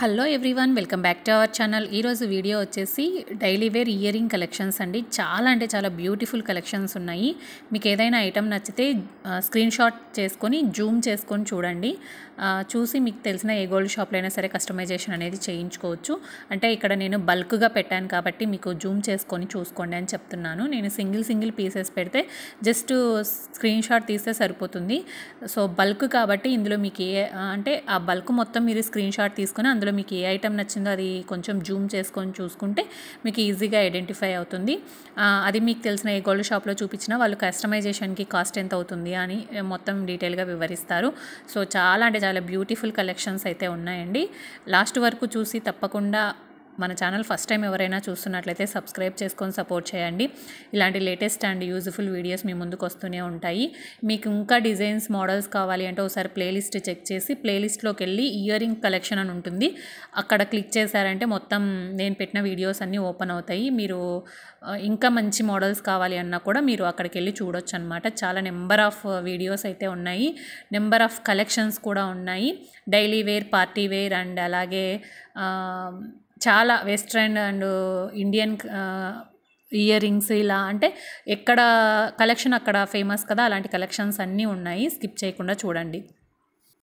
hello everyone welcome back to our channel ఈరోజు video వచ్చేసి daily wear earring collections అండి చాలా అంటే చాలా బ్యూటిఫుల్ కలెక్షన్స్ ఉన్నాయి మీకు ఏదైనా ఐటెం నచ్చితే స్క్రీన్ షాట్ చేసుకొని జూమ్ చేసుకొని చూడండి చూసి మీకు తెలిసిన ఏ గోల్డ్ షాప్లో అయినా సరే కస్టమైజేషన్ అనేది చేయించుకోవచ్చు అంటే ఇక్కడ నేను బల్క్గా పెట్టాను కాబట్టి మీకు జూమ్ చేసుకొని చూసుకోండి అని చెప్తున్నాను నేను సింగిల్ సింగిల్ పీసెస్ పెడితే జస్ట్ స్క్రీన్ షాట్ తీస్తే సరిపోతుంది సో బల్క్ కాబట్టి ఇందులో మీకు ఏ అంటే ఆ బల్క్ మొత్తం మీరు స్క్రీన్ షాట్ తీసుకొని అందులో అందులో మీకు ఏ ఐటెం నచ్చిందో అది కొంచెం జూమ్ చేసుకొని చూసుకుంటే మీకు ఈజీగా ఐడెంటిఫై అవుతుంది అది మీకు తెలిసిన ఏ గోల్డ్ షాప్లో చూపించినా వాళ్ళు కస్టమైజేషన్కి కాస్ట్ ఎంత అవుతుంది అని మొత్తం డీటెయిల్గా వివరిస్తారు సో చాలా అంటే చాలా బ్యూటిఫుల్ కలెక్షన్స్ అయితే ఉన్నాయండి లాస్ట్ వరకు చూసి తప్పకుండా మన ఛానల్ ఫస్ట్ టైం ఎవరైనా చూస్తున్నట్లయితే సబ్స్క్రైబ్ చేసుకొని సపోర్ట్ చేయండి ఇలాంటి లేటెస్ట్ అండ్ యూజ్ఫుల్ వీడియోస్ మీ ముందుకు వస్తూనే ఉంటాయి మీకు ఇంకా డిజైన్స్ మోడల్స్ కావాలి అంటే ఒకసారి ప్లేలిస్ట్ చెక్ చేసి ప్లేలిస్ట్లోకి వెళ్ళి ఇయర్ రింగ్ కలెక్షన్ అని ఉంటుంది అక్కడ క్లిక్ చేశారంటే మొత్తం నేను పెట్టిన వీడియోస్ అన్నీ ఓపెన్ అవుతాయి మీరు ఇంకా మంచి మోడల్స్ కావాలి అన్నా కూడా మీరు అక్కడికి వెళ్ళి చూడొచ్చు అనమాట చాలా నెంబర్ ఆఫ్ వీడియోస్ అయితే ఉన్నాయి నెంబర్ ఆఫ్ కలెక్షన్స్ కూడా ఉన్నాయి daily wear party wear and అలాగే చాలా western and Indian earrings ఇలా అంటే ఎక్కడ కలెక్షన్ అక్కడ ఫేమస్ కదా అలాంటి కలెక్షన్స్ అన్నీ ఉన్నాయి స్కిప్ చేయకుండా చూడండి